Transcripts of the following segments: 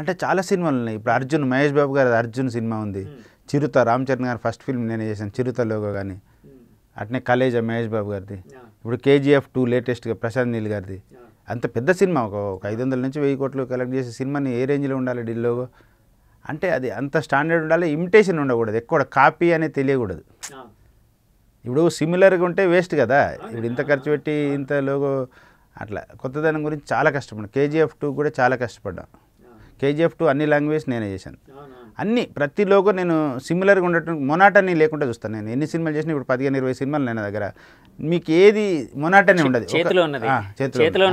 అంటే చాలా సినిమాలు ఉన్నాయి ఇప్పుడు అర్జున్ మహేష్ బాబు గారి అర్జున్ సినిమా ఉంది చిరుత రామ్ చరణ్ గారి ఫస్ట్ ఫిల్మ్ నేనే చేశాను లోగో కానీ అట్నే కలేజా మహేష్ బాబు గారిది ఇప్పుడు కేజీఎఫ్ టూ లేటెస్ట్గా ప్రశాంత్ నీల్ గారిది అంత పెద్ద సినిమా ఒక ఒక ఐదు వందల నుంచి వెయ్యి కోట్లు కలెక్ట్ చేసే సినిమాని ఏ రేంజ్లో ఉండాలి ఢిల్లీలో అంటే అది అంత స్టాండర్డ్ ఉండాలి ఇమిటేషన్ ఉండకూడదు ఎక్కువ కాపీ అనేది తెలియకూడదు ఇప్పుడు సిమిలర్గా ఉంటే వేస్ట్ కదా ఇప్పుడు ఇంత ఖర్చు పెట్టి ఇంత లోగో అట్లా కొత్తదనం గురించి చాలా కష్టపడ్డాం కేజీఎఫ్ టూ కూడా చాలా కష్టపడ్డాం కేజీఎఫ్ టూ అన్ని లాంగ్వేజ్ నేనే చేశాను అన్ని ప్రతి లోగో నేను సిమిలర్గా ఉండటం మొనాటని లేకుండా చూస్తాను నేను ఎన్ని సినిమాలు చేసినా ఇప్పుడు పదిహేను ఇరవై సినిమాలు నేను దగ్గర మీకు ఏది మొనాటని ఉండదు చేతిలో ఉన్నది చేతిలో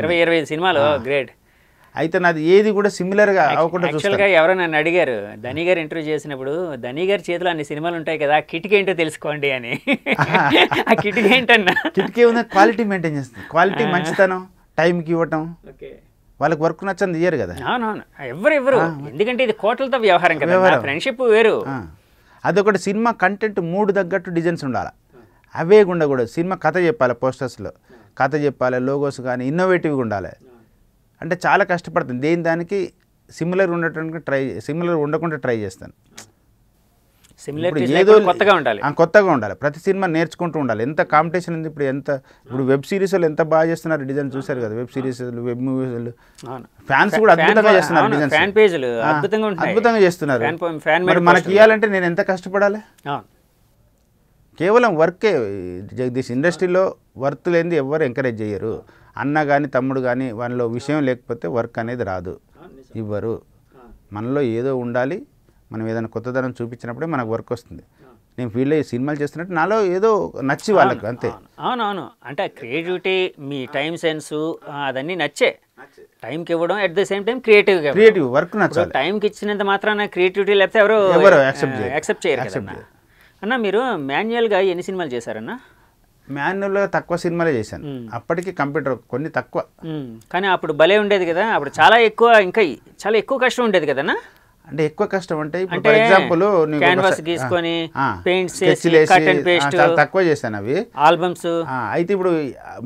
ఇరవై ఇరవై సినిమాలు గ్రేట్ అయితే నాది ఏది కూడా సిమిలర్గా అవకుండా యాక్చువల్గా ఎవరో నన్ను అడిగారు ధనీ గారు ఇంటర్వ్యూ చేసినప్పుడు ధనీ గారి చేతిలో అన్ని సినిమాలు ఉంటాయి కదా కిటికీ ఏంటో తెలుసుకోండి అని ఆ కిటికీ ఏంటన్నా కిటికీ ఉన్న క్వాలిటీ మెయింటైన్ చేస్తుంది క్వాలిటీ మంచితనం టైంకి ఇవ్వటం ఓకే వాళ్ళకి వర్క్ నచ్చింది ఇయ్యరు కదా అవునవును ఎవరు ఎవరు ఎందుకంటే ఇది కోట్లతో వ్యవహారం కదా ఫ్రెండ్షిప్ వేరు అదొకటి సినిమా కంటెంట్ మూడు తగ్గట్టు డిజైన్స్ ఉండాలి అవే ఉండకూడదు సినిమా కథ చెప్పాలి పోస్టర్స్లో కథ చెప్పాలి లోగోస్ కానీ ఇన్నోవేటివ్గా ఉండాలి అంటే చాలా కష్టపడుతుంది దేని దానికి సిమిలర్ ఉండటానికి ట్రై సిమిలర్ ఉండకుండా ట్రై చేస్తాను సిమిలర్ కొత్తగా ఉండాలి కొత్తగా ఉండాలి ప్రతి సినిమా నేర్చుకుంటూ ఉండాలి ఎంత కాంపిటీషన్ ఉంది ఇప్పుడు ఎంత ఇప్పుడు వెబ్ సిరీస్లు ఎంత బాగా చేస్తున్నారు డిజైన్ చూశారు కదా వెబ్ సిరీస్ వెబ్ మూవీస్లు ఫ్యాన్స్ కూడా అద్భుతంగా చేస్తున్నారు ఫ్యాన్ అద్భుతంగా చేస్తున్నారు మరి మనకి ఇవ్వాలంటే నేను ఎంత కష్టపడాలి కేవలం వర్కే జగదీష్ ఇండస్ట్రీలో వర్త్ లేని ఎవరు ఎంకరేజ్ చేయరు అన్న కానీ తమ్ముడు కానీ వాళ్ళలో విషయం లేకపోతే వర్క్ అనేది రాదు ఇవ్వరు మనలో ఏదో ఉండాలి మనం ఏదైనా కొత్తదనం చూపించినప్పుడే మనకు వర్క్ వస్తుంది నేను ఫీల్ అయ్యి సినిమాలు చేస్తున్నట్టు నాలో ఏదో నచ్చి వాళ్ళకి అంతే అవునవును అంటే క్రియేటివిటీ మీ టైం సెన్స్ అదన్నీ నచ్చే టైంకి ఇవ్వడం at the same time creative creative work నచ్చాలి టైంకి ఇచ్చినంత మాత్రాన క్రియేటివిటీ లేకపోతే ఎవరు ఎవరు యాక్సెప్ట్ చేయరు అన్న మీరు మాన్యువల్గా ఎన్ని సినిమాలు చేశారన్న మాన్యువల్గా తక్కువ సినిమాలే చేశాను అప్పటికి కంప్యూటర్ కొన్ని తక్కువ కానీ అప్పుడు భలే ఉండేది కదా అప్పుడు చాలా ఎక్కువ ఇంకా చాలా ఎక్కువ కష్టం ఉండేది కదన్నా అంటే ఎక్కువ కష్టం అంటే ఇప్పుడు ఫర్ ఎగ్జాంపుల్ తక్కువ చేశాను అవి ఆల్బమ్స్ అయితే ఇప్పుడు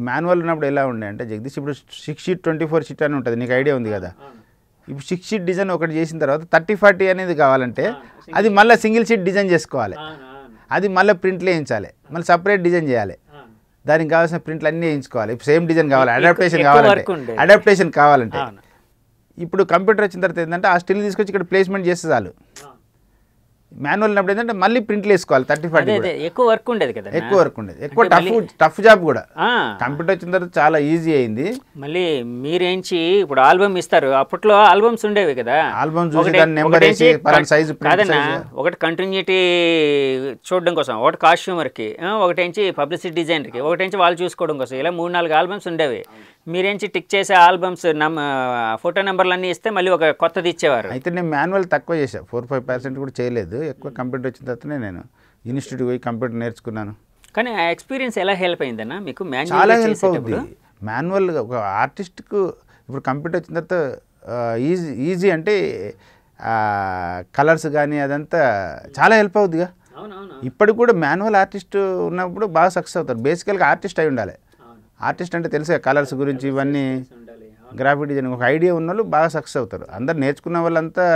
మాన్యువల్ ఉన్నప్పుడు ఎలా ఉండే అంటే జగదీష్ ఇప్పుడు six sheet twenty four sheet అని ఉంటుంది నీకు ఐడియా ఉంది కదా ఇప్పుడు సిక్స్ షీట్ డిజైన్ ఒకటి చేసిన తర్వాత థర్టీ ఫార్టీ అనేది కావాలంటే అది మళ్ళీ సింగిల్ షీట్ డిజైన్ చేసుకోవాలి అది మళ్ళీ ప్రింట్లు వేయించాలి మళ్ళీ సపరేట్ డిజైన్ చేయాలి దానికి కావాల్సిన ప్రింట్లు అన్నీ వేయించుకోవాలి సేమ్ డిజైన్ కావాలి అడాప్టేషన్ కావాలంటే అడాప్టేషన్ కావాలంటే ఇప్పుడు కంప్యూటర్ వచ్చిన తర్వాత ఏంటంటే ఆ స్టిల్ తీసుకొచ్చి ఇక్కడ ప్లేస్మెంట్ చేస్తే చాలు మాన్యువల్ ఉన్నప్పుడు ఏంటంటే మళ్ళీ ప్రింట్లు వేసుకోవాలి థర్టీ ఫైవ్ ఎక్కువ వర్క్ ఉండేది కదా ఎక్కువ వర్క్ ఉండేది ఎక్కువ టఫ్ టఫ్ జాబ్ కూడా కంప్యూటర్ వచ్చిన తర్వాత చాలా ఈజీ అయింది మళ్ళీ మీరేంచి ఇప్పుడు ఆల్బమ్ ఇస్తారు అప్పట్లో ఆల్బమ్స్ ఉండేవి కదా ఆల్బమ్ చూసి దాని నెంబర్ వేసి సైజ్ ఒకటి కంటిన్యూటీ చూడడం కోసం ఒకటి కాస్ట్యూమర్కి ఒకటేంచి పబ్లిసిటీ డిజైనర్కి ఒకటేంచి వాళ్ళు చూసుకోవడం కోసం ఇలా మూడు నాలుగు ఆల్బమ్స్ ఉండేవి మీరేంచి టిక్ చేసే ఆల్బమ్స్ నమ్ ఫోటో నెంబర్లన్నీ ఇస్తే మళ్ళీ ఒక కొత్తది ఇచ్చేవారు అయితే నేను మాన్యువల్ తక్కువ చేశాను ఫోర్ ఫైవ్ పర్సెంట్ కూడా చేయలేదు ఎక్కువ కంప్యూటర్ వచ్చిన తర్వాతనే నేను ఇన్స్టిట్యూట్ పోయి కంప్యూటర్ నేర్చుకున్నాను కానీ ఆ ఎక్స్పీరియన్స్ ఎలా హెల్ప్ అయిందన్నా మీకు చాలా హెల్ప్ అవుతుంది మాన్యువల్ ఒక ఆర్టిస్ట్కు ఇప్పుడు కంప్యూటర్ వచ్చిన తర్వాత ఈజీ ఈజీ అంటే కలర్స్ కానీ అదంతా చాలా హెల్ప్ అవుతుందిగా ఇప్పటికి కూడా మాన్యువల్ ఆర్టిస్ట్ ఉన్నప్పుడు బాగా సక్సెస్ అవుతారు బేసికల్గా ఆర్టిస్ట్ అయి ఉండాలి ఆర్టిస్ట్ అంటే తెలిసే కలర్స్ గురించి ఇవన్నీ గ్రాఫిక్ డిజైన్ ఒక ఐడియా ఉన్న వాళ్ళు బాగా సక్సెస్ అవుతారు అందరు నేర్చుకున్న వాళ్ళంతా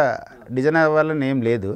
డిజైన్ అవ్వాలని ఏం లేదు